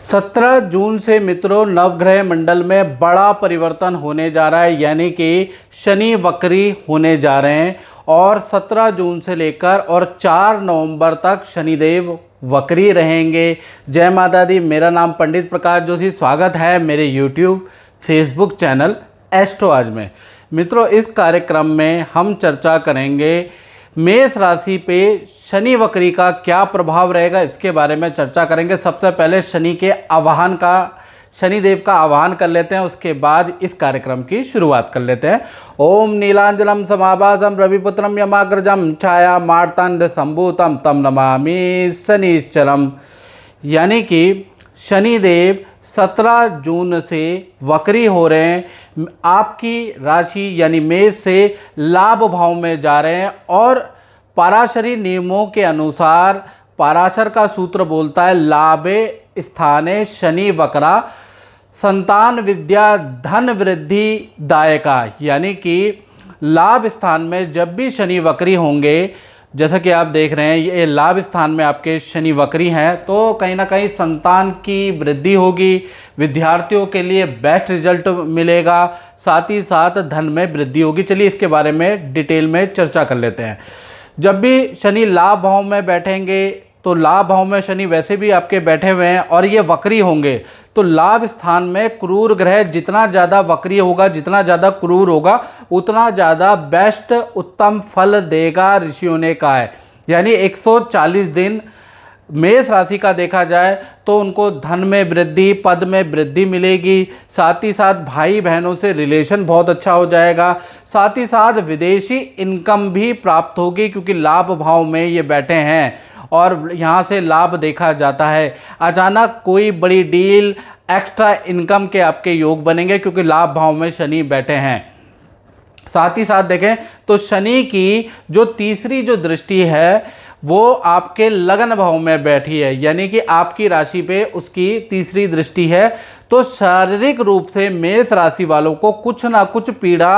सत्रह जून से मित्रों नवग्रह मंडल में बड़ा परिवर्तन होने जा रहा है यानी कि शनि वक्री होने जा रहे हैं और सत्रह जून से लेकर और चार नवंबर तक शनिदेव वक्री रहेंगे जय माता दी मेरा नाम पंडित प्रकाश जोशी स्वागत है मेरे यूट्यूब फेसबुक चैनल एस्ट्रो आज में मित्रों इस कार्यक्रम में हम चर्चा करेंगे मेष राशि पे शनि वक्री का क्या प्रभाव रहेगा इसके बारे में चर्चा करेंगे सबसे पहले शनि के आवाहन का शनिदेव का आह्वान कर लेते हैं उसके बाद इस कार्यक्रम की शुरुआत कर लेते हैं ओम नीलांजलम समाभाजम रविपुत्रम यमाग्रजम छाया मारतंड सम्भूतम तम नमामि शनिश्चरम यानी कि शनिदेव सत्रह जून से वक्री हो रहे हैं आपकी राशि यानी मेष से लाभ भाव में जा रहे हैं और पराशरी नियमों के अनुसार पराशर का सूत्र बोलता है लाभे स्थाने शनि वक्रा संतान विद्या धन वृद्धि दायका यानी कि लाभ स्थान में जब भी शनि वक्री होंगे जैसा कि आप देख रहे हैं ये लाभ स्थान में आपके शनि वक्री हैं तो कहीं ना कहीं संतान की वृद्धि होगी विद्यार्थियों के लिए बेस्ट रिजल्ट मिलेगा साथ ही साथ धन में वृद्धि होगी चलिए इसके बारे में डिटेल में चर्चा कर लेते हैं जब भी शनि लाभ भाव में बैठेंगे तो लाभ भाव में शनि वैसे भी आपके बैठे हुए हैं और ये वक्री होंगे तो लाभ स्थान में क्रूर ग्रह जितना ज़्यादा वक्री होगा जितना ज़्यादा क्रूर होगा उतना ज़्यादा बेस्ट उत्तम फल देगा ऋषियों ने कहा है यानी 140 दिन मेष राशि का देखा जाए तो उनको धन में वृद्धि पद में वृद्धि मिलेगी साथ ही साथ भाई बहनों से रिलेशन बहुत अच्छा हो जाएगा साथ ही साथ विदेशी इनकम भी प्राप्त होगी क्योंकि लाभ भाव में ये बैठे हैं और यहाँ से लाभ देखा जाता है अचानक कोई बड़ी डील एक्स्ट्रा इनकम के आपके योग बनेंगे क्योंकि लाभ भाव में शनि बैठे हैं साथ ही साथ देखें तो शनि की जो तीसरी जो दृष्टि है वो आपके लगन भाव में बैठी है यानी कि आपकी राशि पे उसकी तीसरी दृष्टि है तो शारीरिक रूप से मेष राशि वालों को कुछ ना कुछ पीड़ा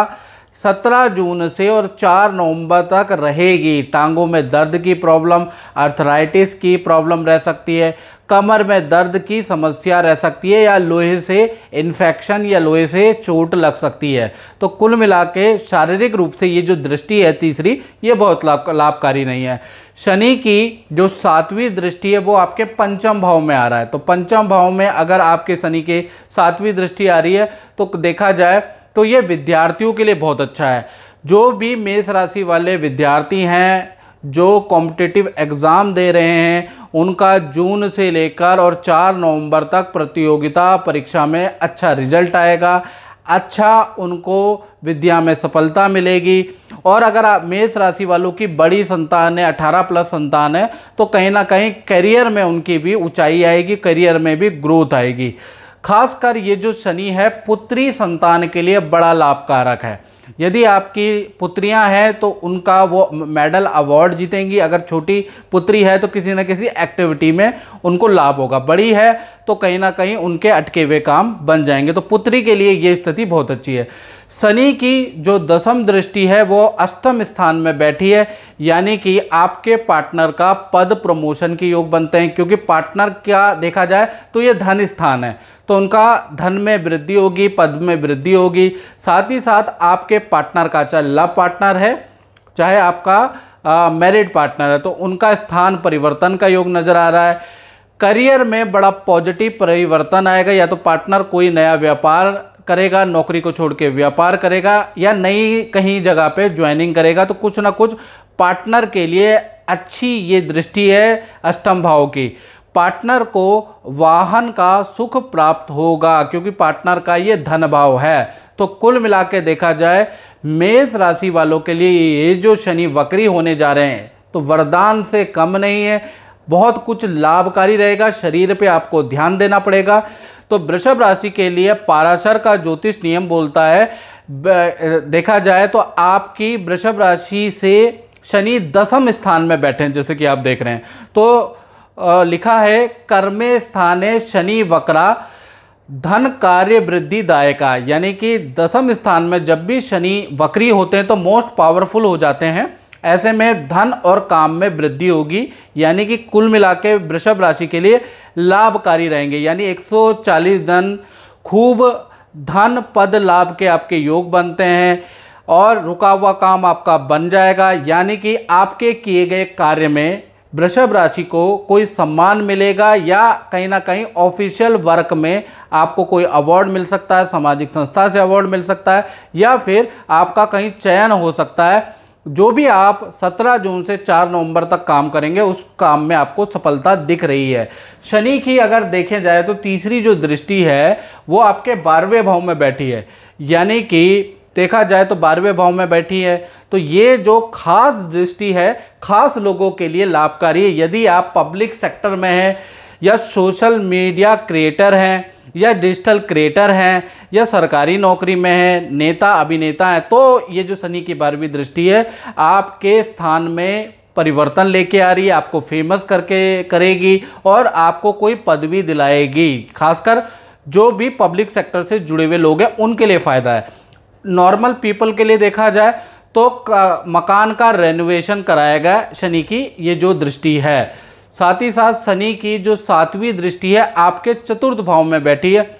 सत्रह जून से और चार नवंबर तक रहेगी टांगों में दर्द की प्रॉब्लम अर्थराइटिस की प्रॉब्लम रह सकती है कमर में दर्द की समस्या रह सकती है या लोहे से इन्फेक्शन या लोहे से चोट लग सकती है तो कुल मिला के शारीरिक रूप से ये जो दृष्टि है तीसरी ये बहुत लाभ लाभकारी नहीं है शनि की जो सातवीं दृष्टि है वो आपके पंचम भाव में आ रहा है तो पंचम भाव में अगर आपके शनि के सातवीं दृष्टि आ रही है तो देखा जाए तो ये विद्यार्थियों के लिए बहुत अच्छा है जो भी मेष राशि वाले विद्यार्थी हैं जो कॉम्पिटिटिव एग्ज़ाम दे रहे हैं उनका जून से लेकर और चार नवंबर तक प्रतियोगिता परीक्षा में अच्छा रिजल्ट आएगा अच्छा उनको विद्या में सफलता मिलेगी और अगर आप मेष राशि वालों की बड़ी संतान है अठारह प्लस संतान है तो कहीं ना कहीं करियर में उनकी भी ऊंचाई आएगी करियर में भी ग्रोथ आएगी खासकर ये जो शनि है पुत्री संतान के लिए बड़ा लाभकारक है यदि आपकी पुत्रियां हैं तो उनका वो मेडल अवार्ड जीतेंगी अगर छोटी पुत्री है तो किसी न किसी एक्टिविटी में उनको लाभ होगा बड़ी है तो कहीं ना कहीं उनके अटके हुए काम बन जाएंगे तो पुत्री के लिए ये स्थिति बहुत अच्छी है शनि की जो दसम दृष्टि है वो अष्टम स्थान में बैठी है यानी कि आपके पार्टनर का पद प्रमोशन के योग बनते हैं क्योंकि पार्टनर क्या देखा जाए तो ये धन स्थान है तो उनका धन में वृद्धि होगी पद में वृद्धि होगी साथ ही साथ आपके पार्टनर का चाहे लव पार्टनर है चाहे आपका मैरिड पार्टनर है तो उनका स्थान परिवर्तन का योग नज़र आ रहा है करियर में बड़ा पॉजिटिव परिवर्तन आएगा या तो पार्टनर कोई नया व्यापार करेगा नौकरी को छोड़ के व्यापार करेगा या नई कहीं जगह पे ज्वाइनिंग करेगा तो कुछ ना कुछ पार्टनर के लिए अच्छी ये दृष्टि है अष्टम भाव की पार्टनर को वाहन का सुख प्राप्त होगा क्योंकि पार्टनर का ये धन भाव है तो कुल मिला के देखा जाए मेष राशि वालों के लिए ये जो शनि वक्री होने जा रहे हैं तो वरदान से कम नहीं है बहुत कुछ लाभकारी रहेगा शरीर पे आपको ध्यान देना पड़ेगा तो वृषभ राशि के लिए पाराशर का ज्योतिष नियम बोलता है देखा जाए तो आपकी वृषभ राशि से शनि दसम स्थान में बैठे हैं जैसे कि आप देख रहे हैं तो लिखा है कर्मे स्थाने शनि वक्रा धन कार्य वृद्धि दायका यानी कि दसम स्थान में जब भी शनि वक्री होते हैं तो मोस्ट पावरफुल हो जाते हैं ऐसे में धन और काम में वृद्धि होगी यानी कि कुल मिला के वृषभ राशि के लिए लाभकारी रहेंगे यानी 140 धन खूब धन पद लाभ के आपके योग बनते हैं और रुका हुआ काम आपका बन जाएगा यानी कि आपके किए गए कार्य में वृषभ राशि को कोई सम्मान मिलेगा या कहीं ना कहीं ऑफिशियल वर्क में आपको कोई अवार्ड मिल सकता है सामाजिक संस्था से अवार्ड मिल सकता है या फिर आपका कहीं चयन हो सकता है जो भी आप 17 जून से 4 नवंबर तक काम करेंगे उस काम में आपको सफलता दिख रही है शनि की अगर देखे जाए तो तीसरी जो दृष्टि है वो आपके बारहवें भाव में बैठी है यानी कि देखा जाए तो बारहवें भाव में बैठी है तो ये जो खास दृष्टि है खास लोगों के लिए लाभकारी है यदि आप पब्लिक सेक्टर में हैं या सोशल मीडिया क्रिएटर हैं या डिजिटल क्रिएटर हैं या सरकारी नौकरी में हैं नेता अभिनेता हैं तो ये जो शनि की बारहवीं दृष्टि है आपके स्थान में परिवर्तन लेके आ रही है आपको फेमस करके करेगी और आपको कोई पदवी दिलाएगी खासकर जो भी पब्लिक सेक्टर से जुड़े हुए लोग हैं उनके लिए फ़ायदा है नॉर्मल पीपल के लिए देखा जाए तो का, मकान का रेनोवेशन कराया गया शनि की ये जो दृष्टि है साथ ही साथ शनि की जो सातवीं दृष्टि है आपके चतुर्थ भाव में बैठी है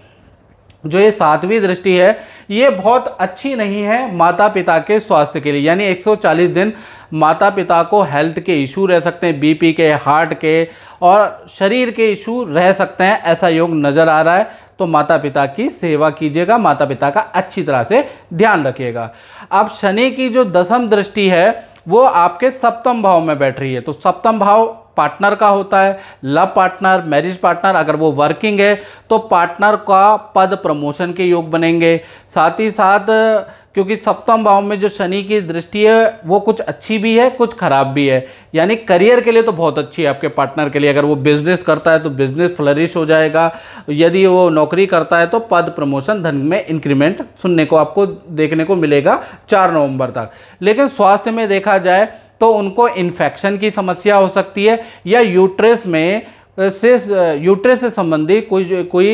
जो ये सातवीं दृष्टि है ये बहुत अच्छी नहीं है माता पिता के स्वास्थ्य के लिए यानी 140 दिन माता पिता को हेल्थ के इशू रह सकते हैं बीपी के हार्ट के और शरीर के इशू रह सकते हैं ऐसा योग नज़र आ रहा है तो माता पिता की सेवा कीजिएगा माता पिता का अच्छी तरह से ध्यान रखिएगा अब शनि की जो दसम दृष्टि है वो आपके सप्तम भाव में बैठ रही है तो सप्तम भाव पार्टनर का होता है लव पार्टनर मैरिज पार्टनर अगर वो वर्किंग है तो पार्टनर का पद प्रमोशन के योग बनेंगे साथ ही साथ क्योंकि सप्तम भाव में जो शनि की दृष्टि है वो कुछ अच्छी भी है कुछ खराब भी है यानी करियर के लिए तो बहुत अच्छी है आपके पार्टनर के लिए अगर वो बिजनेस करता है तो बिजनेस फ्लरिश हो जाएगा यदि वो नौकरी करता है तो पद प्रमोशन धन में इंक्रीमेंट सुनने को आपको देखने को मिलेगा चार नवंबर तक लेकिन स्वास्थ्य में देखा जाए तो उनको इन्फेक्शन की समस्या हो सकती है या यूट्रेस में से यूट्रस से संबंधी कोई कोई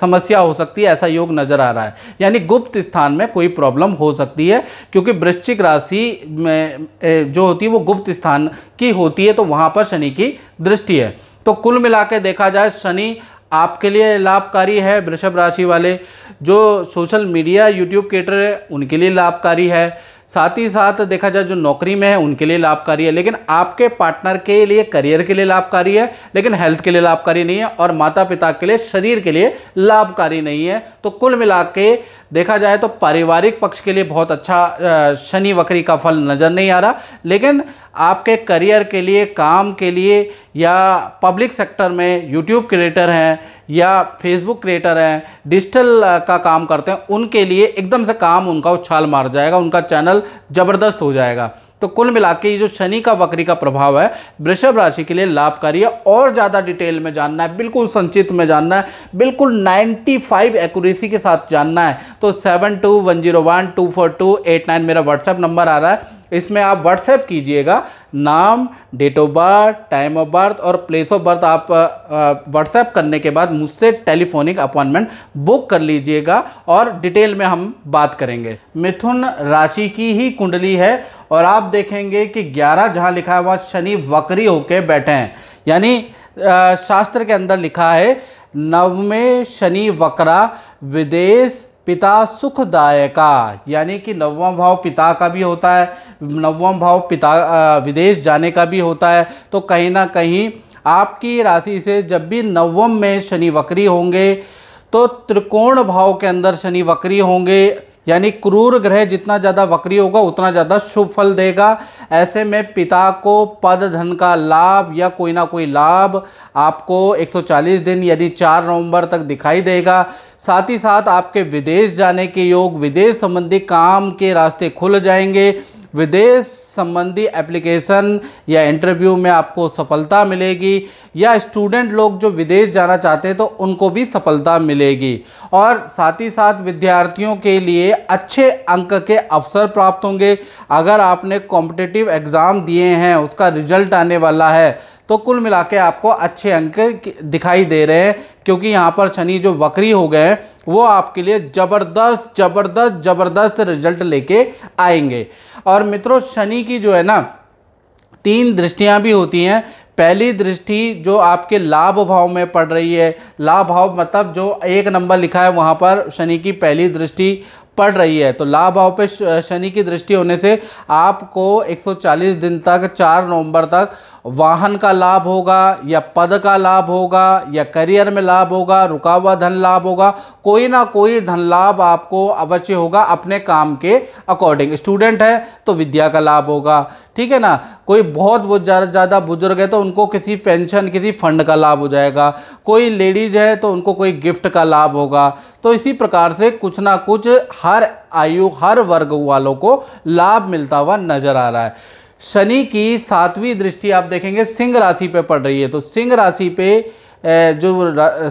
समस्या हो सकती है ऐसा योग नज़र आ रहा है यानी गुप्त स्थान में कोई प्रॉब्लम हो सकती है क्योंकि वृश्चिक राशि में जो होती है वो गुप्त स्थान की होती है तो वहाँ पर शनि की दृष्टि है तो कुल मिला देखा जाए शनि आपके लिए लाभकारी है वृषभ राशि वाले जो सोशल मीडिया यूट्यूब क्रिएटर है उनके लिए लाभकारी है साथ ही साथ देखा जाए जो नौकरी में है उनके लिए लाभकारी है लेकिन आपके पार्टनर के लिए करियर के लिए लाभकारी है लेकिन हेल्थ के लिए लाभकारी नहीं है और माता पिता के लिए शरीर के लिए लाभकारी नहीं है तो कुल मिला के देखा जाए तो पारिवारिक पक्ष के लिए बहुत अच्छा शनि वक्री का फल नज़र नहीं आ रहा लेकिन आपके करियर के लिए काम के लिए या पब्लिक सेक्टर में यूट्यूब क्रिएटर हैं या फेसबुक क्रिएटर हैं डिजिटल का काम करते हैं उनके लिए एकदम से काम उनका उछाल मार जाएगा उनका चैनल ज़बरदस्त हो जाएगा तो कुल मिला के ये जो शनि का वक्री का प्रभाव है वृषभ राशि के लिए लाभकारी है और ज़्यादा डिटेल में जानना है बिल्कुल संचित में जानना है बिल्कुल 95 एक्यूरेसी के साथ जानना है तो seven two one zero one two four two eight nine मेरा व्हाट्सएप नंबर आ रहा है इसमें आप व्हाट्सएप कीजिएगा नाम date of birth time of birth और प्लेस ऑफ बर्थ आप व्हाट्सएप करने के बाद मुझसे टेलीफोनिक अपॉइंटमेंट बुक कर लीजिएगा और डिटेल में हम बात करेंगे मिथुन राशि की ही कुंडली है और आप देखेंगे कि 11 जहाँ लिखा है वहाँ शनि वक्री होके बैठे हैं यानी शास्त्र के अंदर लिखा है नवमे शनि वक्रा विदेश पिता सुखदायका यानी कि नवम भाव पिता का भी होता है नवम भाव पिता विदेश जाने का भी होता है तो कहीं ना कहीं आपकी राशि से जब भी नवम में शनि वक्री होंगे तो त्रिकोण भाव के अंदर शनि वक्री होंगे यानी क्रूर ग्रह जितना ज़्यादा वक्री होगा उतना ज़्यादा शुभ फल देगा ऐसे में पिता को पद धन का लाभ या कोई ना कोई लाभ आपको 140 दिन यानी 4 नवंबर तक दिखाई देगा साथ ही साथ आपके विदेश जाने के योग विदेश संबंधी काम के रास्ते खुल जाएंगे विदेश संबंधी एप्लीकेशन या इंटरव्यू में आपको सफलता मिलेगी या स्टूडेंट लोग जो विदेश जाना चाहते हैं तो उनको भी सफलता मिलेगी और साथ ही साथ विद्यार्थियों के लिए अच्छे अंक के अवसर प्राप्त होंगे अगर आपने कॉम्पिटेटिव एग्ज़ाम दिए हैं उसका रिजल्ट आने वाला है तो कुल मिला के आपको अच्छे अंक दिखाई दे रहे हैं क्योंकि यहाँ पर शनि जो वक्री हो गए हैं वो आपके लिए ज़बरदस्त ज़बरदस्त ज़बरदस्त रिजल्ट लेके आएंगे और मित्रों शनि की जो है ना तीन दृष्टियाँ भी होती हैं पहली दृष्टि जो आपके लाभ भाव में पड़ रही है लाभ भाव मतलब जो एक नंबर लिखा है वहाँ पर शनि की पहली दृष्टि पड़ रही है तो लाभ भाव पे शनि की दृष्टि होने से आपको 140 दिन तक 4 नवंबर तक वाहन का लाभ होगा या पद का लाभ होगा या करियर में लाभ होगा रुका हुआ धन लाभ होगा कोई ना कोई धन लाभ आपको अवश्य होगा अपने काम के अकॉर्डिंग स्टूडेंट है तो विद्या का लाभ होगा ठीक है ना कोई बहुत बहुत ज़्यादा बुजुर्ग है तो उनको किसी पेंशन किसी फंड का लाभ हो जाएगा कोई लेडीज है तो उनको कोई गिफ्ट का लाभ होगा तो इसी प्रकार से कुछ ना कुछ हर आयु हर वर्ग वालों को लाभ मिलता हुआ नजर आ रहा है शनि की सातवीं दृष्टि आप देखेंगे सिंह राशि पर पड़ रही है तो सिंह राशि पे जो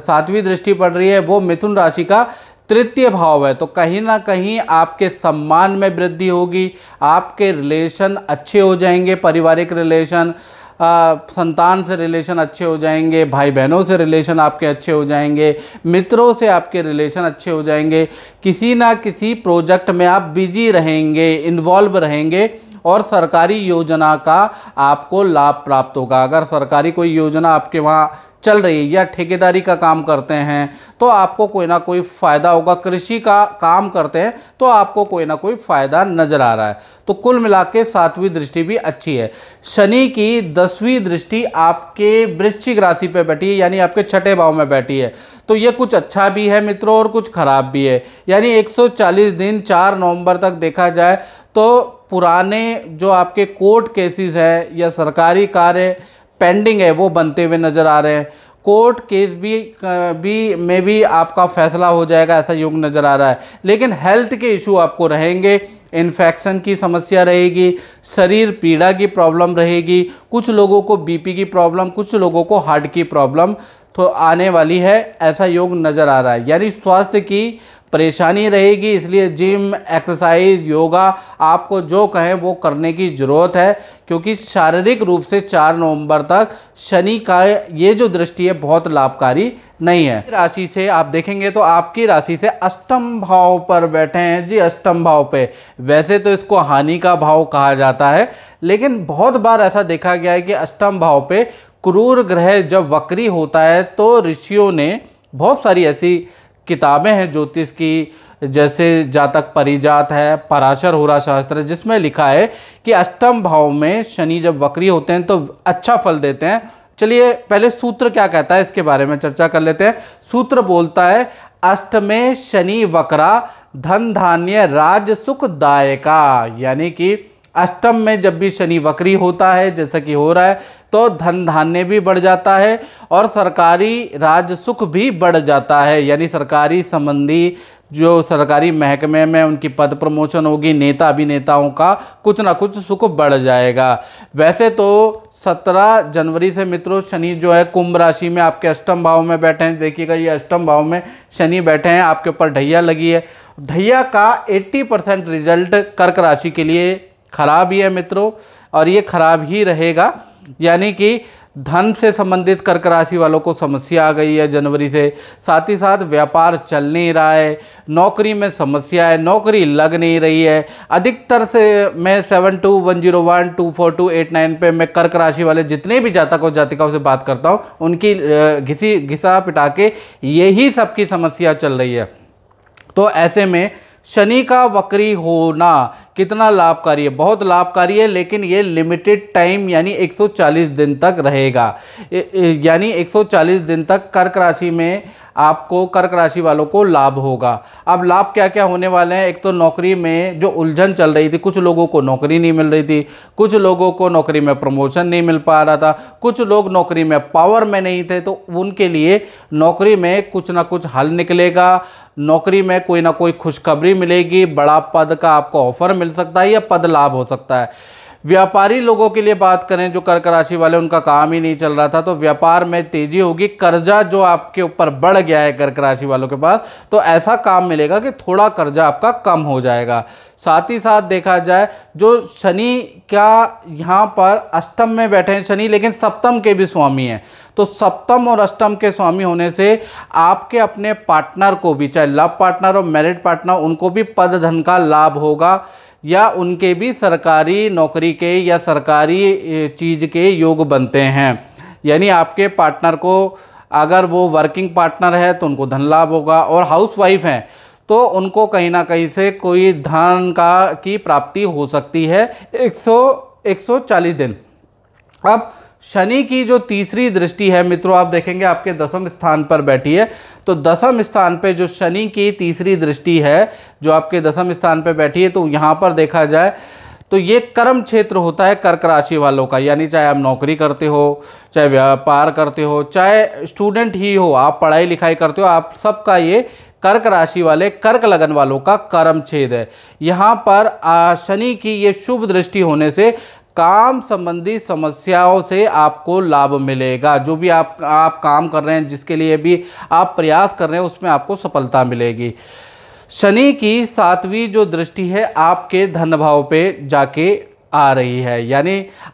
सातवीं दृष्टि पड़ रही है वो मिथुन राशि का तृतीय भाव है तो कहीं ना कहीं आपके सम्मान में वृद्धि होगी आपके रिलेशन अच्छे हो जाएंगे पारिवारिक रिलेशन आ, संतान से रिलेशन अच्छे हो जाएंगे भाई बहनों से रिलेशन आपके अच्छे हो जाएंगे मित्रों से आपके रिलेशन अच्छे हो जाएंगे किसी ना किसी प्रोजेक्ट में आप बिजी रहेंगे इन्वॉल्व रहेंगे और सरकारी योजना का आपको लाभ प्राप्त होगा अगर सरकारी कोई योजना आपके वहाँ चल रही है या ठेकेदारी का काम करते हैं तो आपको कोई ना कोई फ़ायदा होगा कृषि का काम करते हैं तो आपको कोई ना कोई फ़ायदा नज़र आ रहा है तो कुल मिला के सातवीं दृष्टि भी अच्छी है शनि की दसवीं दृष्टि आपके वृश्चिक राशि पे बैठी है यानी आपके छठे भाव में बैठी है तो ये कुछ अच्छा भी है मित्रों और कुछ ख़राब भी है यानी एक दिन चार नवंबर तक देखा जाए तो पुराने जो आपके कोर्ट केसेस है या सरकारी कार्य पेंडिंग है वो बनते हुए नज़र आ रहे हैं कोर्ट केस भी भी में भी आपका फैसला हो जाएगा ऐसा योग नज़र आ रहा है लेकिन हेल्थ के इशू आपको रहेंगे इन्फेक्शन की समस्या रहेगी शरीर पीड़ा की प्रॉब्लम रहेगी कुछ लोगों को बीपी की प्रॉब्लम कुछ लोगों को हार्ट की प्रॉब्लम तो आने वाली है ऐसा योग नज़र आ रहा है यानी स्वास्थ्य की परेशानी रहेगी इसलिए जिम एक्सरसाइज योगा आपको जो कहें वो करने की ज़रूरत है क्योंकि शारीरिक रूप से 4 नवंबर तक शनि का ये जो दृष्टि है बहुत लाभकारी नहीं है राशि से आप देखेंगे तो आपकी राशि से अष्टम भाव पर बैठे हैं जी अष्टम भाव पे वैसे तो इसको हानि का भाव कहा जाता है लेकिन बहुत बार ऐसा देखा गया है कि अष्टम भाव पे क्रूर ग्रह जब वक्री होता है तो ऋषियों ने बहुत सारी ऐसी किताबें हैं ज्योतिष की जैसे जातक परिजात है पराशर हुरा शास्त्र जिसमें लिखा है कि अष्टम भाव में शनि जब वक्री होते हैं तो अच्छा फल देते हैं चलिए पहले सूत्र क्या कहता है इसके बारे में चर्चा कर लेते हैं सूत्र बोलता है अष्ट में शनि वक्रा धन धान्य राज सुख दायका यानी कि अष्टम में जब भी शनि वक्री होता है जैसा कि हो रहा है तो धन धान्य भी बढ़ जाता है और सरकारी सुख भी बढ़ जाता है यानी सरकारी संबंधी जो सरकारी महकमे में उनकी पद प्रमोशन होगी नेता अभिनेताओं का कुछ ना कुछ सुख बढ़ जाएगा वैसे तो 17 जनवरी से मित्रों शनि जो है कुंभ राशि में आपके अष्टम भाव में बैठे हैं देखिएगा ये अष्टम भाव में शनि बैठे हैं आपके ऊपर ढैया लगी है ढैया का 80 परसेंट रिजल्ट कर्क राशि के लिए खराब ही है मित्रों और ये खराब ही रहेगा यानी कि धन से संबंधित कर्क राशि वालों को समस्या आ गई है जनवरी से साथ ही साथ व्यापार चल नहीं रहा है नौकरी में समस्या है नौकरी लग नहीं रही है अधिकतर से मैं seven two one zero one two four two eight nine पर मैं कर्क राशि वाले जितने भी जातक और जातिकाओं से बात करता हूँ उनकी घिसी घिसा पिटा के यही सबकी समस्या चल रही है तो ऐसे में शनि का वक्री होना कितना लाभकारी है बहुत लाभकारी है लेकिन ये लिमिटेड टाइम यानी 140 दिन तक रहेगा यानी 140 दिन तक कर्क राशि में आपको कर्क राशि वालों को लाभ होगा अब लाभ क्या क्या होने वाले हैं एक तो नौकरी में जो उलझन चल रही थी कुछ लोगों को नौकरी नहीं मिल रही थी कुछ लोगों को नौकरी में प्रमोशन नहीं मिल पा रहा था कुछ लोग नौकरी में पावर में नहीं थे तो उनके लिए नौकरी में कुछ ना कुछ हल निकलेगा नौकरी में कोई ना कोई खुशखबरी मिलेगी बड़ा पद का आपको ऑफर मिल सकता है या पद लाभ हो सकता है व्यापारी लोगों के लिए बात करें जो कर्क राशि वाले उनका काम ही नहीं चल रहा था तो व्यापार में तेजी होगी कर्जा जो आपके ऊपर बढ़ गया है कर्क राशि वालों के पास तो ऐसा काम मिलेगा कि थोड़ा कर्जा आपका कम हो जाएगा साथ ही साथ देखा जाए जो शनि क्या यहाँ पर अष्टम में बैठे हैं शनि लेकिन सप्तम के भी स्वामी हैं तो सप्तम और अष्टम के स्वामी होने से आपके अपने पार्टनर को भी चाहे लव पार्टनर और मैरिड पार्टनर उनको भी पद धन का लाभ होगा या उनके भी सरकारी नौकरी के या सरकारी चीज़ के योग बनते हैं यानी आपके पार्टनर को अगर वो वर्किंग पार्टनर है तो उनको धन लाभ होगा और हाउस वाइफ हैं तो उनको कहीं ना कहीं से कोई धन का की प्राप्ति हो सकती है एक सौ एक सौ चालीस दिन अब शनि की जो तीसरी दृष्टि है मित्रों आप देखेंगे आपके दसम स्थान पर बैठी है तो दसम स्थान पे जो शनि की तीसरी दृष्टि है जो आपके दसम स्थान पे बैठी है तो यहाँ पर देखा जाए तो ये कर्म क्षेत्र होता है कर्क राशि वालों का यानी चाहे आप नौकरी करते हो चाहे व्यापार करते हो चाहे स्टूडेंट ही हो आप पढ़ाई लिखाई करते हो आप सबका ये कर्क राशि वाले कर्क लगन वालों का कर्म छेद है यहाँ पर शनि की ये शुभ दृष्टि होने से काम संबंधी समस्याओं से आपको लाभ मिलेगा जो भी आप आप काम कर रहे हैं जिसके लिए भी आप प्रयास कर रहे हैं उसमें आपको सफलता मिलेगी शनि की सातवीं जो दृष्टि है आपके धन भाव पे जाके आ रही है यानी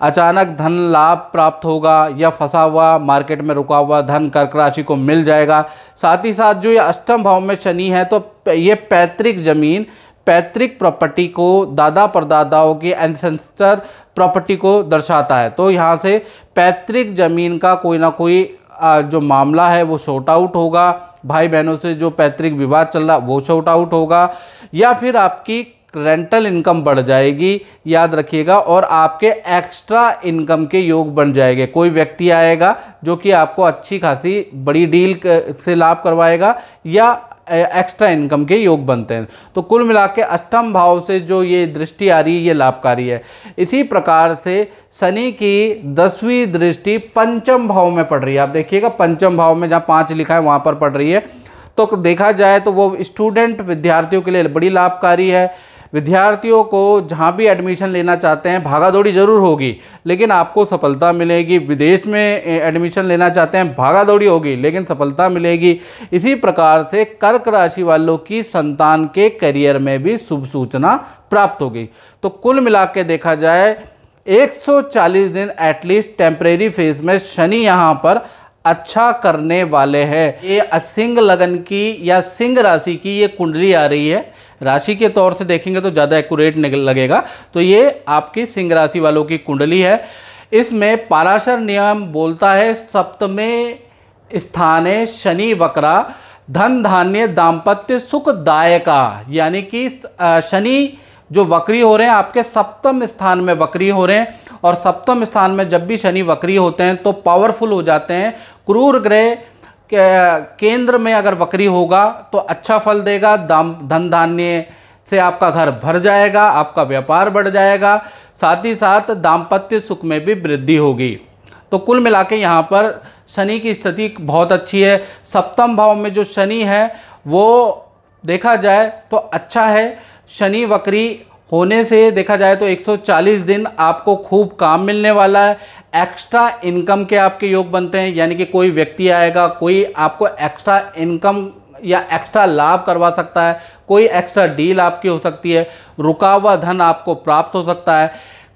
अचानक धन लाभ प्राप्त होगा या फंसा हुआ मार्केट में रुका हुआ धन कर्क राशि को मिल जाएगा साथ ही साथ जो ये अष्टम भाव में शनि है तो ये पैतृक ज़मीन पैतृक प्रॉपर्टी को दादा परदादाओं के एनसेंस्टर प्रॉपर्टी को दर्शाता है तो यहाँ से पैतृक ज़मीन का कोई ना कोई जो मामला है वो शॉर्ट आउट होगा भाई बहनों से जो पैतृक विवाद चल रहा वो शॉर्ट आउट होगा या फिर आपकी रेंटल इनकम बढ़ जाएगी याद रखिएगा और आपके एक्स्ट्रा इनकम के योग बन जाएंगे कोई व्यक्ति आएगा जो कि आपको अच्छी खासी बड़ी डील से लाभ करवाएगा या एक्स्ट्रा इनकम के योग बनते हैं तो कुल मिला के अष्टम भाव से जो ये दृष्टि आ रही है ये लाभकारी है इसी प्रकार से शनि की दसवीं दृष्टि पंचम भाव में पड़ रही है आप देखिएगा पंचम भाव में जहाँ पाँच लिखा है वहाँ पर पड़ रही है तो देखा जाए तो वो स्टूडेंट विद्यार्थियों के लिए बड़ी लाभकारी है विद्यार्थियों को जहाँ भी एडमिशन लेना चाहते हैं भागादौड़ी ज़रूर होगी लेकिन आपको सफलता मिलेगी विदेश में एडमिशन लेना चाहते हैं भागादौड़ी होगी लेकिन सफलता मिलेगी इसी प्रकार से कर्क राशि वालों की संतान के करियर में भी शुभ सूचना प्राप्त होगी तो कुल मिला के देखा जाए 140 दिन एटलीस्ट टेम्परेरी फेज में शनि यहाँ पर अच्छा करने वाले हैं ये सिंह लगन की या सिंह राशि की ये कुंडली आ रही है राशि के तौर से देखेंगे तो ज़्यादा एक्यूरेट लगेगा तो ये आपकी सिंह राशि वालों की कुंडली है इसमें पाराशर नियम बोलता है सप्तमे स्थाने शनि वक्रा धन धान्य दाम्पत्य सुखदायका यानी कि शनि जो वक्री हो रहे हैं आपके सप्तम स्थान में वक्री हो रहे हैं और सप्तम स्थान में जब भी शनि वक्री होते हैं तो पावरफुल हो जाते हैं क्रूर ग्रह केंद्र में अगर वक्री होगा तो अच्छा फल देगा दाम धन धान्य से आपका घर भर जाएगा आपका व्यापार बढ़ जाएगा साथ ही साथ दाम्पत्य सुख में भी वृद्धि होगी तो कुल मिला के यहाँ पर शनि की स्थिति बहुत अच्छी है सप्तम भाव में जो शनि है वो देखा जाए तो अच्छा है शनि वक्री होने से देखा जाए तो 140 दिन आपको खूब काम मिलने वाला है एक्स्ट्रा इनकम के आपके योग बनते हैं यानी कि कोई व्यक्ति आएगा कोई आपको एक्स्ट्रा इनकम या एक्स्ट्रा लाभ करवा सकता है कोई एक्स्ट्रा डील आपकी हो सकती है रुका हुआ धन आपको प्राप्त हो सकता है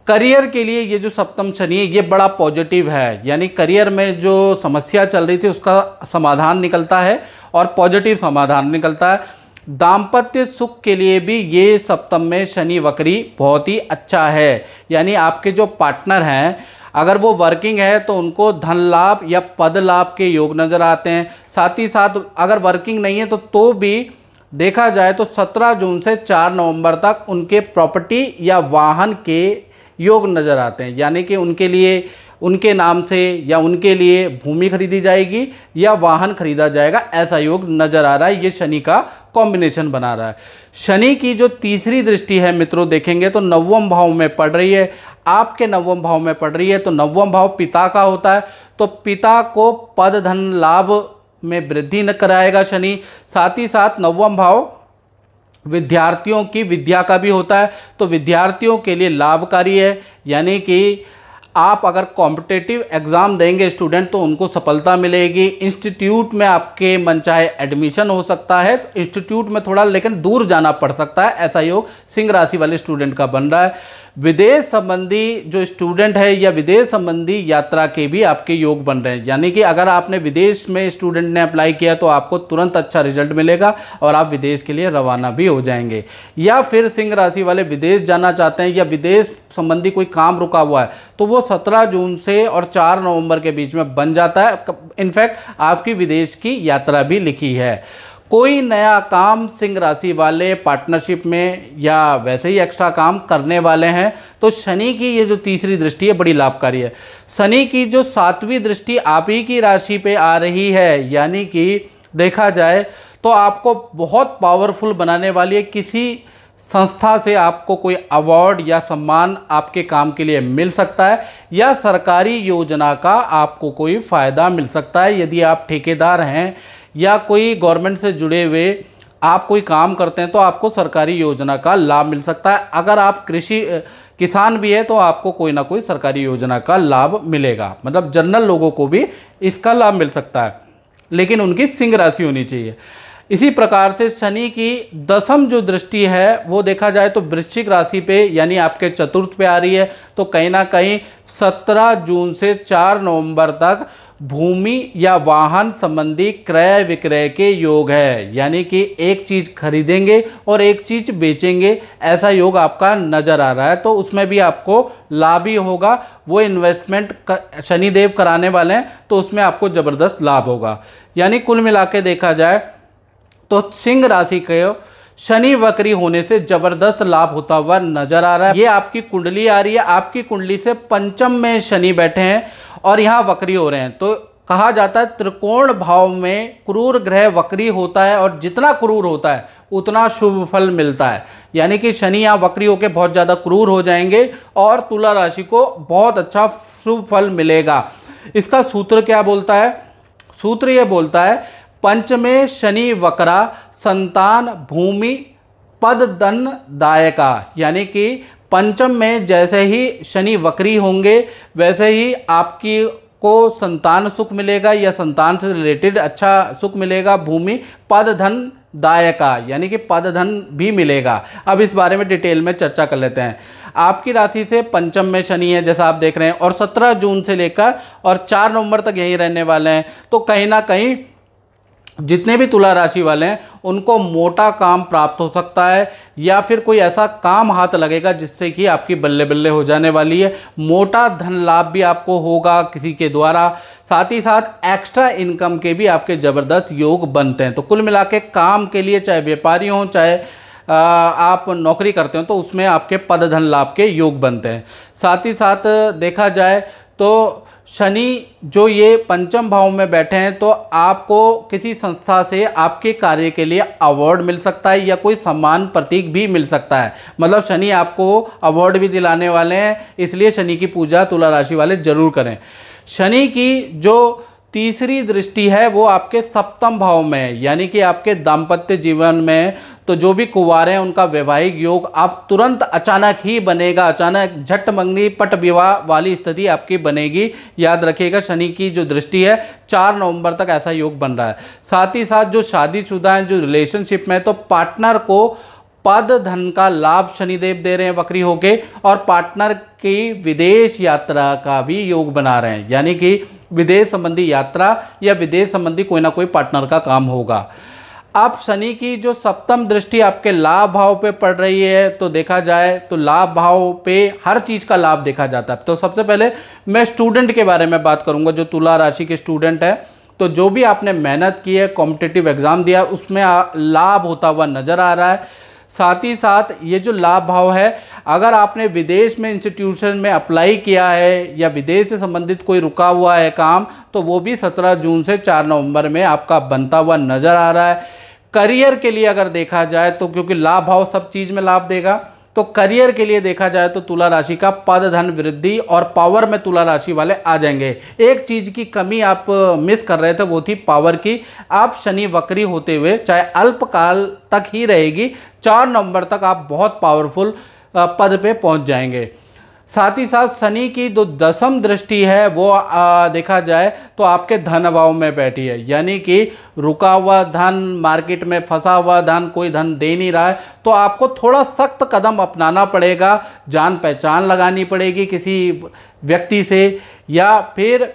करियर के लिए ये जो सप्तम शनि है ये बड़ा पॉजिटिव है यानी करियर में जो समस्या चल रही थी उसका समाधान निकलता है और पॉजिटिव समाधान निकलता है दाम्पत्य सुख के लिए भी ये सप्तम में शनि वक्री बहुत ही अच्छा है यानी आपके जो पार्टनर हैं अगर वो वर्किंग है तो उनको धन लाभ या पद लाभ के योग नज़र आते हैं साथ ही साथ अगर वर्किंग नहीं है तो तो भी देखा जाए तो 17 जून से 4 नवंबर तक उनके प्रॉपर्टी या वाहन के योग नज़र आते हैं यानी कि उनके लिए उनके नाम से या उनके लिए भूमि खरीदी जाएगी या वाहन खरीदा जाएगा ऐसा योग नज़र आ रहा है ये शनि का कॉम्बिनेशन बना रहा है शनि की जो तीसरी दृष्टि है मित्रों देखेंगे तो नवम भाव में पड़ रही है आपके नवम भाव में पड़ रही है तो नवम भाव पिता का होता है तो पिता को पद धन लाभ में वृद्धि न कराएगा शनि साथ ही साथ नवम भाव विद्यार्थियों की विद्या का भी होता है तो विद्यार्थियों के लिए लाभकारी है यानी कि आप अगर कॉम्पिटेटिव एग्ज़ाम देंगे स्टूडेंट तो उनको सफलता मिलेगी इंस्टीट्यूट में आपके मनचाहे एडमिशन हो सकता है तो इंस्टीट्यूट में थोड़ा लेकिन दूर जाना पड़ सकता है ऐसा योग सिंह राशि वाले स्टूडेंट का बन रहा है विदेश संबंधी जो स्टूडेंट है या विदेश संबंधी यात्रा के भी आपके योग बन रहे हैं यानी कि अगर आपने विदेश में स्टूडेंट ने अप्लाई किया तो आपको तुरंत अच्छा रिजल्ट मिलेगा और आप विदेश के लिए रवाना भी हो जाएंगे या फिर सिंह राशि वाले विदेश जाना चाहते हैं या विदेश संबंधी कोई काम रुका हुआ है तो वो सत्रह जून से और चार नवंबर के बीच में बन जाता है इनफैक्ट आपकी विदेश की यात्रा भी लिखी है कोई नया काम सिंह राशि वाले पार्टनरशिप में या वैसे ही एक्स्ट्रा काम करने वाले हैं तो शनि की ये जो तीसरी दृष्टि है बड़ी लाभकारी है शनि की जो सातवीं दृष्टि आप ही की राशि पे आ रही है यानी कि देखा जाए तो आपको बहुत पावरफुल बनाने वाली है किसी संस्था से आपको कोई अवार्ड या सम्मान आपके काम के लिए मिल सकता है या सरकारी योजना का आपको कोई फ़ायदा मिल सकता है यदि आप ठेकेदार हैं या कोई गवर्नमेंट से जुड़े हुए आप कोई काम करते हैं तो आपको सरकारी योजना का लाभ मिल सकता है अगर आप कृषि किसान भी है तो आपको कोई ना कोई सरकारी योजना का लाभ मिलेगा मतलब जनरल लोगों को भी इसका लाभ मिल सकता है लेकिन उनकी सिंह राशि होनी चाहिए इसी प्रकार से शनि की दसम जो दृष्टि है वो देखा जाए तो वृश्चिक राशि पे यानी आपके चतुर्थ पे आ रही है तो कहीं ना कहीं 17 जून से 4 नवंबर तक भूमि या वाहन संबंधी क्रय विक्रय के योग है यानी कि एक चीज़ खरीदेंगे और एक चीज़ बेचेंगे ऐसा योग आपका नज़र आ रहा है तो उसमें भी आपको लाभ ही होगा वो इन्वेस्टमेंट कर, शनिदेव कराने वाले हैं तो उसमें आपको ज़बरदस्त लाभ होगा यानी कुल मिला देखा जाए तो सिंह राशि के शनि वक्री होने से जबरदस्त लाभ होता हुआ नजर आ रहा है ये आपकी कुंडली आ रही है आपकी कुंडली से पंचम में शनि बैठे हैं और यहाँ वक्री हो रहे हैं तो कहा जाता है त्रिकोण भाव में क्रूर ग्रह वक्री होता है और जितना क्रूर होता है उतना शुभ फल मिलता है यानी कि शनि यहाँ वक्री होकर बहुत ज़्यादा क्रूर हो जाएंगे और तुला राशि को बहुत अच्छा शुभ फल मिलेगा इसका सूत्र क्या बोलता है सूत्र ये बोलता है पंचमे में शनि वक्रा संतान भूमि पद दन दायका यानी कि पंचम में जैसे ही शनि वक्री होंगे वैसे ही आपकी को संतान सुख मिलेगा या संतान से रिलेटेड अच्छा सुख मिलेगा भूमि पद धन दायका यानी कि पद धन भी मिलेगा अब इस बारे में डिटेल में चर्चा कर लेते हैं आपकी राशि से पंचम में शनि है जैसा आप देख रहे हैं और 17 जून से लेकर और 4 नवंबर तक यहीं रहने वाले हैं तो कहीं ना कहीं जितने भी तुला राशि वाले हैं उनको मोटा काम प्राप्त हो सकता है या फिर कोई ऐसा काम हाथ लगेगा जिससे कि आपकी बल्ले बल्ले हो जाने वाली है मोटा धन लाभ भी आपको होगा किसी के द्वारा साथ ही साथ एक्स्ट्रा इनकम के भी आपके ज़बरदस्त योग बनते हैं तो कुल मिला के काम के लिए चाहे व्यापारी हों चाहे आप नौकरी करते हो तो उसमें आपके पद धन लाभ के योग बनते हैं साथ ही साथ देखा जाए तो शनि जो ये पंचम भाव में बैठे हैं तो आपको किसी संस्था से आपके कार्य के लिए अवार्ड मिल सकता है या कोई सम्मान प्रतीक भी मिल सकता है मतलब शनि आपको अवार्ड भी दिलाने वाले हैं इसलिए शनि की पूजा तुला राशि वाले जरूर करें शनि की जो तीसरी दृष्टि है वो आपके सप्तम भाव में है यानी कि आपके दाम्पत्य जीवन में तो जो भी कुंवर हैं उनका वैवाहिक योग आप तुरंत अचानक ही बनेगा अचानक झट मंगनी पट विवाह वाली स्थिति आपकी बनेगी याद रखिएगा शनि की जो दृष्टि है चार नवंबर तक ऐसा योग बन रहा है साथ ही साथ जो शादीशुदा हैं जो रिलेशनशिप में तो पार्टनर को पद धन का लाभ शनिदेव दे रहे हैं वक्री होके और पार्टनर की विदेश यात्रा का भी योग बना रहे हैं यानी कि विदेश संबंधी यात्रा या विदेश संबंधी कोई ना कोई पार्टनर का काम होगा अब शनि की जो सप्तम दृष्टि आपके लाभ भाव पे पड़ रही है तो देखा जाए तो लाभ भाव पे हर चीज़ का लाभ देखा जाता है तो सबसे पहले मैं स्टूडेंट के बारे में बात करूंगा जो तुला राशि के स्टूडेंट हैं तो जो भी आपने मेहनत की है कॉम्पिटेटिव एग्ज़ाम दिया उसमें लाभ होता हुआ नज़र आ रहा है साथ ही साथ ये जो लाभ भाव है अगर आपने विदेश में इंस्टीट्यूशन में अप्लाई किया है या विदेश से संबंधित कोई रुका हुआ है काम तो वो भी 17 जून से 4 नवंबर में आपका बनता हुआ नज़र आ रहा है करियर के लिए अगर देखा जाए तो क्योंकि लाभ भाव सब चीज़ में लाभ देगा तो करियर के लिए देखा जाए तो तुला राशि का पद धन वृद्धि और पावर में तुला राशि वाले आ जाएंगे एक चीज़ की कमी आप मिस कर रहे थे वो थी पावर की आप शनि वक्री होते हुए चाहे अल्पकाल तक ही रहेगी चार नवंबर तक आप बहुत पावरफुल पद पे पहुंच जाएंगे साथ ही साथ शनि की जो दसम दृष्टि है वो आ, देखा जाए तो आपके धन अभाव में बैठी है यानी कि रुका हुआ धन मार्केट में फंसा हुआ धन कोई धन दे नहीं रहा है तो आपको थोड़ा सख्त कदम अपनाना पड़ेगा जान पहचान लगानी पड़ेगी किसी व्यक्ति से या फिर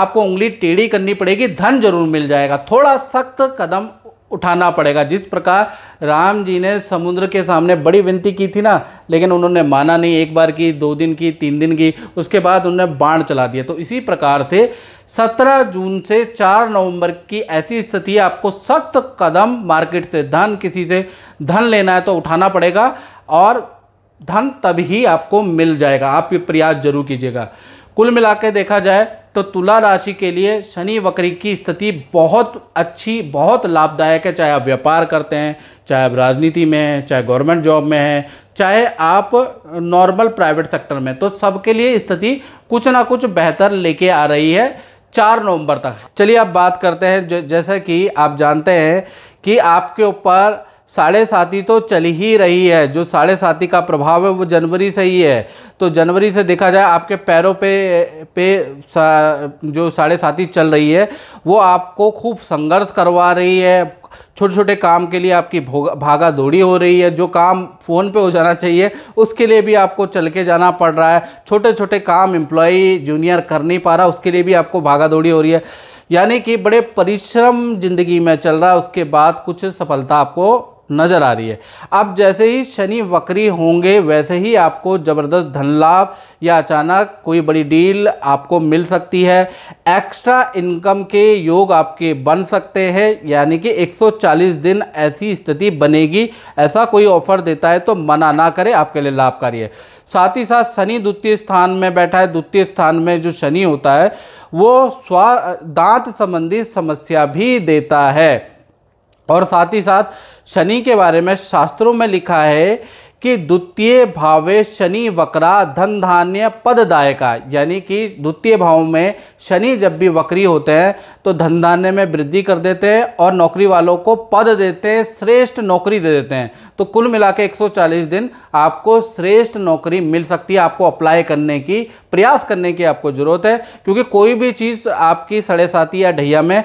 आपको उंगली टेढ़ी करनी पड़ेगी धन जरूर मिल जाएगा थोड़ा सख्त कदम उठाना पड़ेगा जिस प्रकार राम जी ने समुद्र के सामने बड़ी विनती की थी ना लेकिन उन्होंने माना नहीं एक बार की दो दिन की तीन दिन की उसके बाद उन्होंने बाण चला दिया तो इसी प्रकार से 17 जून से 4 नवंबर की ऐसी स्थिति है आपको सख्त कदम मार्केट से धन किसी से धन लेना है तो उठाना पड़ेगा और धन तभी आपको मिल जाएगा आप ये प्रयास जरूर कीजिएगा कुल मिला देखा जाए तो तुला राशि के लिए शनि वक्री की स्थिति बहुत अच्छी बहुत लाभदायक है चाहे आप व्यापार करते हैं चाहे आप राजनीति में हैं चाहे गवर्नमेंट जॉब में हैं चाहे आप नॉर्मल प्राइवेट सेक्टर में तो सबके लिए स्थिति कुछ ना कुछ बेहतर लेके आ रही है चार नवंबर तक चलिए आप बात करते हैं जैसा कि आप जानते हैं कि आपके ऊपर साढ़े साथी तो चल ही रही है जो साढ़े साथी का प्रभाव है वो जनवरी से ही है तो जनवरी से देखा जाए आपके पैरों पे पे सा, जो साढ़े साथी चल रही है वो आपको खूब संघर्ष करवा रही है छोटे छोटे काम के लिए आपकी भागा दौड़ी हो रही है जो काम फ़ोन पे हो जाना चाहिए उसके लिए भी आपको चल के जाना पड़ रहा है छोटे छोटे काम एम्प्लॉई जूनियर कर नहीं पा रहा उसके लिए भी आपको भागा दौड़ी हो रही है यानी कि बड़े परिश्रम जिंदगी में चल रहा है उसके बाद कुछ सफलता आपको नज़र आ रही है अब जैसे ही शनि वक्री होंगे वैसे ही आपको ज़बरदस्त धन लाभ या अचानक कोई बड़ी डील आपको मिल सकती है एक्स्ट्रा इनकम के योग आपके बन सकते हैं यानी कि 140 दिन ऐसी स्थिति बनेगी ऐसा कोई ऑफर देता है तो मना ना करें आपके लिए लाभकारी है साथ ही साथ शनि द्वितीय स्थान में बैठा है द्वितीय स्थान में जो शनि होता है वो स्वा दांत संबंधी समस्या भी देता है और साथ ही साथ शनि के बारे में शास्त्रों में लिखा है कि द्वितीय भावे शनि वक्रा धन धान्य पद दायका यानी कि द्वितीय भाव में शनि जब भी वक्री होते हैं तो धन धान्य में वृद्धि कर देते हैं और नौकरी वालों को पद देते हैं श्रेष्ठ नौकरी दे देते हैं तो कुल मिला 140 दिन आपको श्रेष्ठ नौकरी मिल सकती है आपको अप्लाई करने की प्रयास करने की आपको ज़रूरत है क्योंकि कोई भी चीज़ आपकी सड़े साथी या ढैया में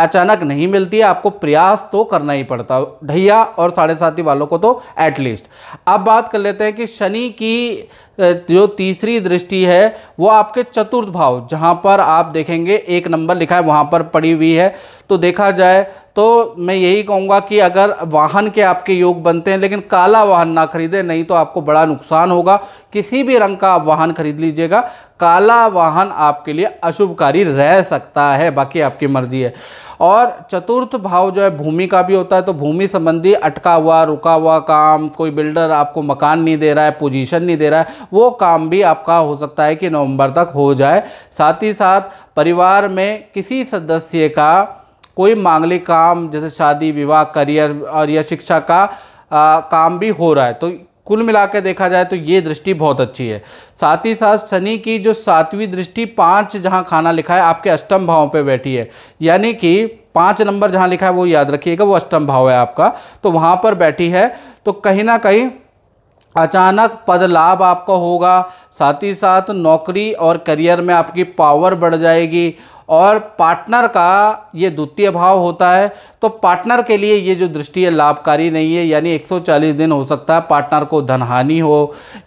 अचानक नहीं मिलती आपको प्रयास तो करना ही पड़ता ढैया और साढ़े साथी वालों को तो एटलीस्ट अब बात कर लेते हैं कि शनि की जो तीसरी दृष्टि है वो आपके चतुर्थ भाव जहाँ पर आप देखेंगे एक नंबर लिखा है वहाँ पर पड़ी हुई है तो देखा जाए तो मैं यही कहूँगा कि अगर वाहन के आपके योग बनते हैं लेकिन काला वाहन ना खरीदें नहीं तो आपको बड़ा नुकसान होगा किसी भी रंग का आप वाहन खरीद लीजिएगा काला वाहन आपके लिए अशुभकारी रह सकता है बाकी आपकी मर्जी है और चतुर्थ भाव जो है भूमि का भी होता है तो भूमि संबंधी अटका हुआ रुका हुआ काम कोई बिल्डर आपको मकान नहीं दे रहा है पोजीशन नहीं दे रहा है वो काम भी आपका हो सकता है कि नवंबर तक हो जाए साथ ही साथ परिवार में किसी सदस्य का कोई मांगलिक काम जैसे शादी विवाह करियर और या शिक्षा का आ, काम भी हो रहा है तो कुल मिला के देखा जाए तो ये दृष्टि बहुत अच्छी है साथ ही साथ शनि की जो सातवीं दृष्टि पाँच जहाँ खाना लिखा है आपके अष्टम भावों पे बैठी है यानी कि पाँच नंबर जहाँ लिखा है वो याद रखिएगा वो अष्टम भाव है आपका तो वहाँ पर बैठी है तो कहीं ना कहीं अचानक पद लाभ आपका होगा साथ ही साथ नौकरी और करियर में आपकी पावर बढ़ जाएगी और पार्टनर का ये द्वितीय भाव होता है तो पार्टनर के लिए ये जो दृष्टि है लाभकारी नहीं है यानी 140 दिन हो सकता है पार्टनर को धनहानि हो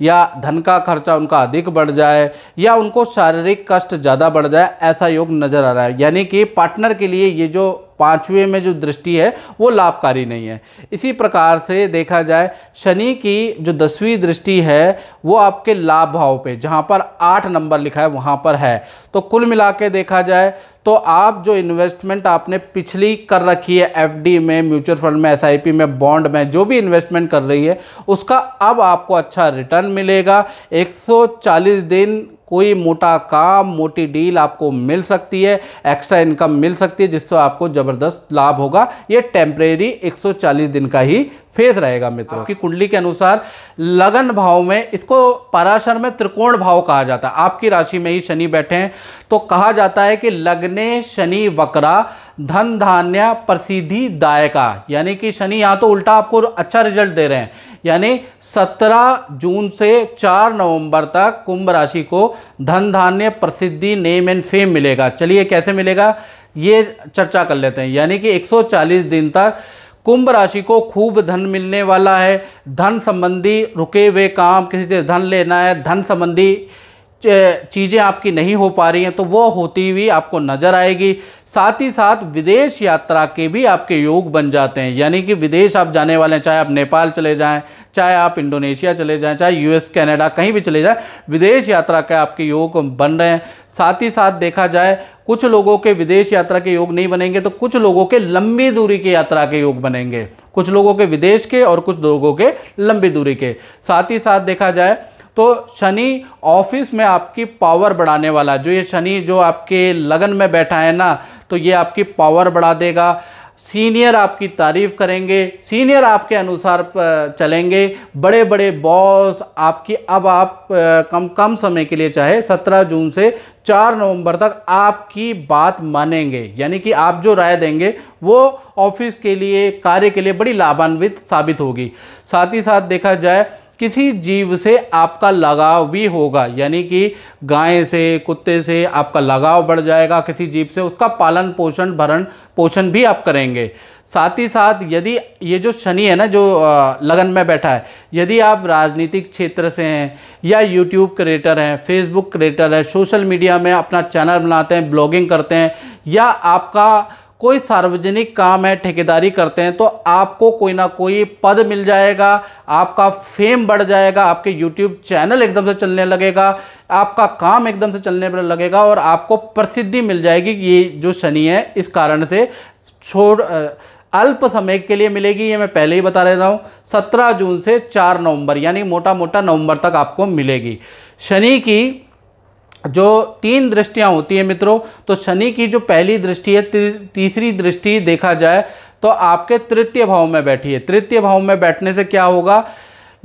या धन का खर्चा उनका अधिक बढ़ जाए या उनको शारीरिक कष्ट ज़्यादा बढ़ जाए ऐसा योग नज़र आ रहा है यानी कि पार्टनर के लिए ये जो पांचवे में जो दृष्टि है वो लाभकारी नहीं है इसी प्रकार से देखा जाए शनि की जो दसवीं दृष्टि है वो आपके लाभ भाव पे जहाँ पर आठ नंबर लिखा है वहाँ पर है तो कुल मिला के देखा जाए तो आप जो इन्वेस्टमेंट आपने पिछली कर रखी है एफडी में म्यूचुअल फंड में एसआईपी में बॉन्ड में जो भी इन्वेस्टमेंट कर रही है उसका अब आपको अच्छा रिटर्न मिलेगा 140 दिन कोई मोटा काम मोटी डील आपको मिल सकती है एक्स्ट्रा इनकम मिल सकती है जिससे आपको ज़बरदस्त लाभ होगा ये टेम्परेरी 140 दिन का ही फेज रहेगा मित्रों की कुंडली के अनुसार लगन भाव में इसको पराशर में त्रिकोण भाव कहा जाता है आपकी राशि में ही शनि बैठे हैं तो कहा जाता है कि लगने शनि वक्रा धन धान्य प्रसिद्धि दायका यानी कि शनि यहाँ तो उल्टा आपको अच्छा रिजल्ट दे रहे हैं यानी 17 जून से 4 नवंबर तक कुंभ राशि को धन धान्य प्रसिद्धि नेम एंड फेम मिलेगा चलिए कैसे मिलेगा ये चर्चा कर लेते हैं यानी कि 140 दिन तक कुंभ राशि को खूब धन मिलने वाला है धन संबंधी रुके हुए काम किसी से धन लेना है धन संबंधी चीज़ें आपकी नहीं हो पा रही हैं तो वो होती हुई आपको नज़र आएगी साथ ही साथ विदेश यात्रा के भी आपके योग बन जाते हैं यानी कि विदेश आप जाने वाले हैं चाहे आप नेपाल चले जाएं चाहे आप इंडोनेशिया चले जाएं चाहे यूएस कनाडा कहीं भी चले जाएं विदेश यात्रा के आपके योग बन रहे हैं साथ ही साथ देखा जाए कुछ लोगों के विदेश यात्रा के योग नहीं बनेंगे तो कुछ लोगों के लंबी दूरी की यात्रा के योग बनेंगे कुछ लोगों के विदेश के और कुछ लोगों के लंबी दूरी के साथ ही साथ देखा जाए तो शनि ऑफिस में आपकी पावर बढ़ाने वाला जो ये शनि जो आपके लगन में बैठा है ना तो ये आपकी पावर बढ़ा देगा सीनियर आपकी तारीफ करेंगे सीनियर आपके अनुसार चलेंगे बड़े बड़े बॉस आपकी अब आप कम कम समय के लिए चाहे 17 जून से 4 नवंबर तक आपकी बात मानेंगे यानी कि आप जो राय देंगे वो ऑफिस के लिए कार्य के लिए बड़ी लाभान्वित साबित होगी साथ ही साथ देखा जाए किसी जीव से आपका लगाव भी होगा यानी कि गाय से कुत्ते से आपका लगाव बढ़ जाएगा किसी जीव से उसका पालन पोषण भरण पोषण भी आप करेंगे साथ ही साथ यदि ये जो शनि है ना जो लगन में बैठा है यदि आप राजनीतिक क्षेत्र से हैं या यूट्यूब क्रिएटर हैं फेसबुक क्रिएटर है सोशल मीडिया में अपना चैनल बनाते हैं ब्लॉगिंग करते हैं या आपका कोई सार्वजनिक काम है ठेकेदारी करते हैं तो आपको कोई ना कोई पद मिल जाएगा आपका फेम बढ़ जाएगा आपके यूट्यूब चैनल एकदम से चलने लगेगा आपका काम एकदम से चलने पर लगेगा और आपको प्रसिद्धि मिल जाएगी ये जो शनि है इस कारण से छोड़ अल्प समय के लिए मिलेगी ये मैं पहले ही बता रहता हूँ सत्रह जून से चार नवंबर यानी मोटा मोटा नवंबर तक आपको मिलेगी शनि की जो तीन दृष्टियाँ होती हैं मित्रों तो शनि की जो पहली दृष्टि है तीसरी दृष्टि देखा जाए तो आपके तृतीय भाव में बैठी है तृतीय भाव में बैठने से क्या होगा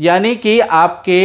यानी कि आपके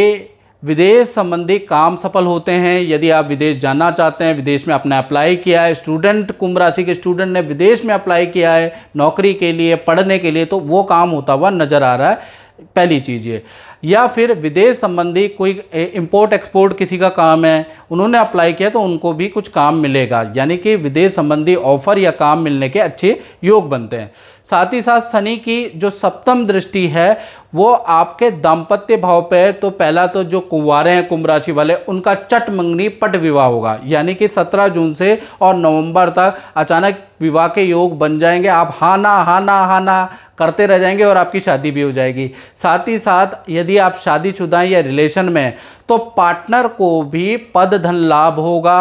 विदेश संबंधी काम सफल होते हैं यदि आप विदेश जाना चाहते हैं विदेश में आपने अप्लाई किया है स्टूडेंट कुंभ राशि के स्टूडेंट ने विदेश में अप्लाई किया है नौकरी के लिए पढ़ने के लिए तो वो काम होता हुआ नज़र आ रहा है पहली चीज़ ये या फिर विदेश संबंधी कोई इंपोर्ट एक्सपोर्ट किसी का काम है उन्होंने अप्लाई किया तो उनको भी कुछ काम मिलेगा यानी कि विदेश संबंधी ऑफ़र या काम मिलने के अच्छे योग बनते हैं साथ ही साथ शनि की जो सप्तम दृष्टि है वो आपके दाम्पत्य भाव पे है तो पहला तो जो कुंवारे हैं कुंभ राशि वाले उनका चट मंगनी पट विवाह होगा यानी कि 17 जून से और नवंबर तक अचानक विवाह के योग बन जाएंगे आप हाना हाना हाना करते रह जाएंगे और आपकी शादी भी हो जाएगी साथ ही साथ यदि आप शादीशुदा या रिलेशन में तो पार्टनर को भी पद धन लाभ होगा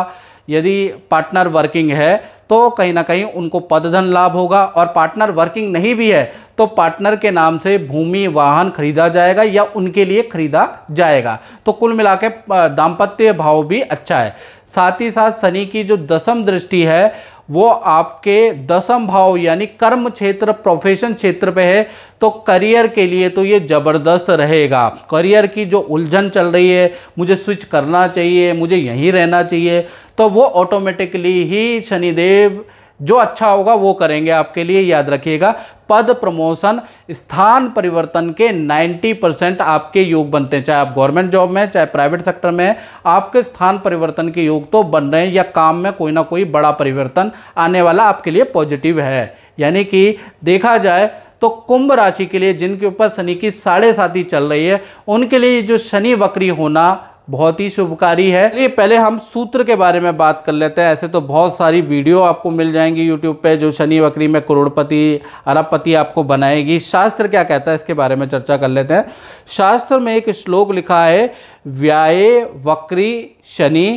यदि पार्टनर वर्किंग है तो कहीं ना कहीं उनको पदधन लाभ होगा और पार्टनर वर्किंग नहीं भी है तो पार्टनर के नाम से भूमि वाहन खरीदा जाएगा या उनके लिए खरीदा जाएगा तो कुल मिला के दाम्पत्य भाव भी अच्छा है साथ ही साथ शनि की जो दसम दृष्टि है वो आपके दसम भाव यानी कर्म क्षेत्र प्रोफेशन क्षेत्र पे है तो करियर के लिए तो ये ज़बरदस्त रहेगा करियर की जो उलझन चल रही है मुझे स्विच करना चाहिए मुझे यहीं रहना चाहिए तो वो ऑटोमेटिकली ही शनिदेव जो अच्छा होगा वो करेंगे आपके लिए याद रखिएगा पद प्रमोशन स्थान परिवर्तन के 90 परसेंट आपके योग बनते हैं चाहे आप गवर्नमेंट जॉब में चाहे प्राइवेट सेक्टर में आपके स्थान परिवर्तन के योग तो बन रहे हैं या काम में कोई ना कोई बड़ा परिवर्तन आने वाला आपके लिए पॉजिटिव है यानी कि देखा जाए तो कुंभ राशि के लिए जिनके ऊपर शनि की साढ़े साथी चल रही है उनके लिए जो शनि वक्री होना बहुत ही शुभकारी है ये पहले हम सूत्र के बारे में बात कर लेते हैं ऐसे तो बहुत सारी वीडियो आपको मिल जाएंगी यूट्यूब पे जो शनि वक्री में करोड़पति अरबपति आपको बनाएगी शास्त्र क्या कहता है इसके बारे में चर्चा कर लेते हैं शास्त्र में एक श्लोक लिखा है व्याय वक्री शनि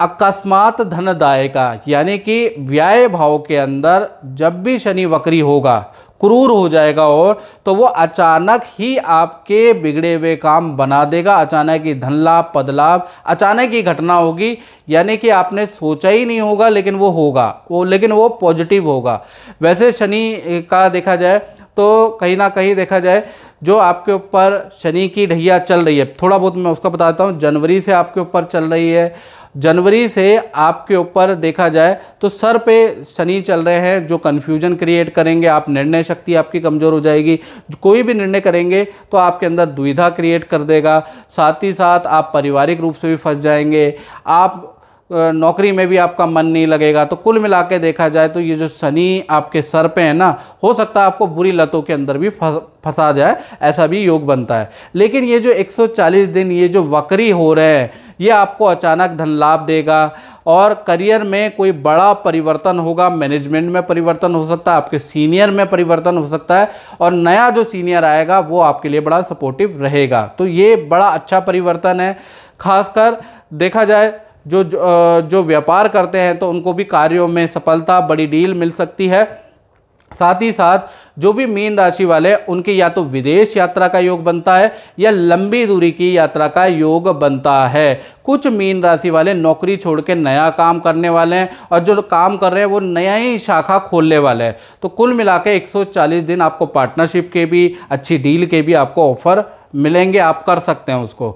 अकस्मात धनदाय का यानी कि व्याय भाव के अंदर जब भी शनि वक्री होगा क्रूर हो जाएगा और तो वो अचानक ही आपके बिगड़े हुए काम बना देगा अचानक ही धन लाभ पद लाभ अचानक ही घटना होगी यानी कि आपने सोचा ही नहीं होगा लेकिन वो होगा वो लेकिन वो पॉजिटिव होगा वैसे शनि का देखा जाए तो कहीं ना कहीं देखा जाए जो आपके ऊपर शनि की ढैया चल रही है थोड़ा बहुत मैं उसका बताता हूँ जनवरी से आपके ऊपर चल रही है जनवरी से आपके ऊपर देखा जाए तो सर पे शनि चल रहे हैं जो कन्फ्यूजन क्रिएट करेंगे आप निर्णय शक्ति आपकी कमज़ोर हो जाएगी कोई भी निर्णय करेंगे तो आपके अंदर दुविधा क्रिएट कर देगा साथ ही साथ आप पारिवारिक रूप से भी फंस जाएंगे आप नौकरी में भी आपका मन नहीं लगेगा तो कुल मिला के देखा जाए तो ये जो शनि आपके सर पे है ना हो सकता है आपको बुरी लतों के अंदर भी फंसा जाए ऐसा भी योग बनता है लेकिन ये जो 140 दिन ये जो वक्री हो रहे हैं ये आपको अचानक धन लाभ देगा और करियर में कोई बड़ा परिवर्तन होगा मैनेजमेंट में परिवर्तन हो सकता है आपके सीनियर में परिवर्तन हो सकता है और नया जो सीनियर आएगा वो आपके लिए बड़ा सपोर्टिव रहेगा तो ये बड़ा अच्छा परिवर्तन है खासकर देखा जाए जो जो व्यापार करते हैं तो उनको भी कार्यों में सफलता बड़ी डील मिल सकती है साथ ही साथ जो भी मीन राशि वाले उनकी या तो विदेश यात्रा का योग बनता है या लंबी दूरी की यात्रा का योग बनता है कुछ मीन राशि वाले नौकरी छोड़ के नया काम करने वाले हैं और जो काम कर रहे हैं वो नया ही शाखा खोलने वाले हैं तो कुल मिला के 140 दिन आपको पार्टनरशिप के भी अच्छी डील के भी आपको ऑफर मिलेंगे आप कर सकते हैं उसको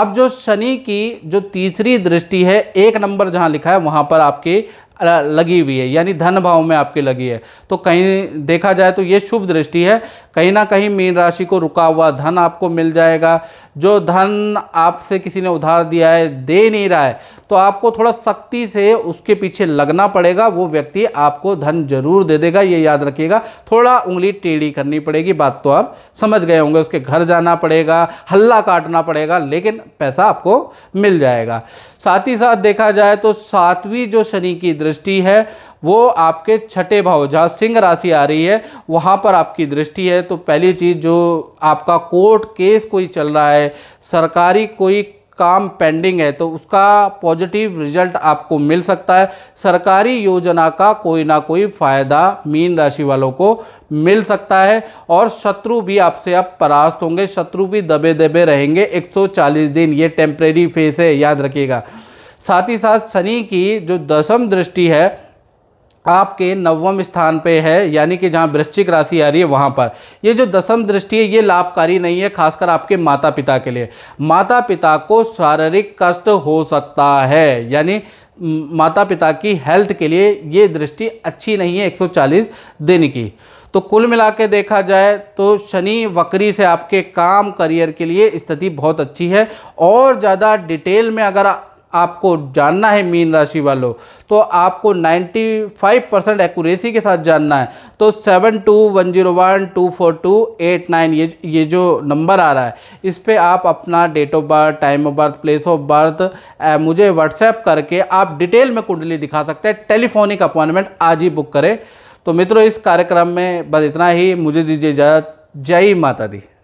अब जो शनि की जो तीसरी दृष्टि है एक नंबर जहां लिखा है वहां पर आपकी लगी हुई है यानी धन भाव में आपके लगी है तो कहीं देखा जाए तो ये शुभ दृष्टि है कहीं ना कहीं मीन राशि को रुका हुआ धन आपको मिल जाएगा जो धन आपसे किसी ने उधार दिया है दे नहीं रहा है तो आपको थोड़ा सख्ती से उसके पीछे लगना पड़ेगा वो व्यक्ति आपको धन जरूर दे देगा ये याद रखिएगा थोड़ा उंगली टेढ़ी करनी पड़ेगी बात तो आप समझ गए होंगे उसके घर जाना पड़ेगा हल्ला काटना पड़ेगा लेकिन पैसा आपको मिल जाएगा साथ ही साथ देखा जाए तो सातवीं जो शनि की दृष्टि दृष्टि है वो आपके छठे भाव जहाँ सिंह राशि आ रही है वहाँ पर आपकी दृष्टि है तो पहली चीज़ जो आपका कोर्ट केस कोई चल रहा है सरकारी कोई काम पेंडिंग है तो उसका पॉजिटिव रिजल्ट आपको मिल सकता है सरकारी योजना का कोई ना कोई फायदा मीन राशि वालों को मिल सकता है और शत्रु भी आपसे अब परास्त होंगे शत्रु भी दबे दबे रहेंगे 140 दिन ये टेम्परेरी फेस है याद रखिएगा साथ ही साथ शनि की जो दसम दृष्टि है आपके नवम स्थान पे है यानी कि जहाँ वृश्चिक राशि आ रही है वहाँ पर ये जो दसम दृष्टि है ये लाभकारी नहीं है खासकर आपके माता पिता के लिए माता पिता को शारीरिक कष्ट हो सकता है यानी माता पिता की हेल्थ के लिए ये दृष्टि अच्छी नहीं है 140 दिन की तो कुल मिला के देखा जाए तो शनि वक्री से आपके काम करियर के लिए स्थिति बहुत अच्छी है और ज़्यादा डिटेल में अगर आपको जानना है मीन राशि वालों तो आपको 95 परसेंट एक्यूरेसी के साथ जानना है तो seven two one zero one two four two eight nine ये ये जो नंबर आ रहा है इस पर आप अपना date of birth time of birth place of birth मुझे व्हाट्सएप करके आप डिटेल में कुंडली दिखा सकते हैं टेलीफोनिक अपॉइंटमेंट आज ही बुक करें तो मित्रों इस कार्यक्रम में बस इतना ही मुझे दीजिए इजाज़त जय माता दी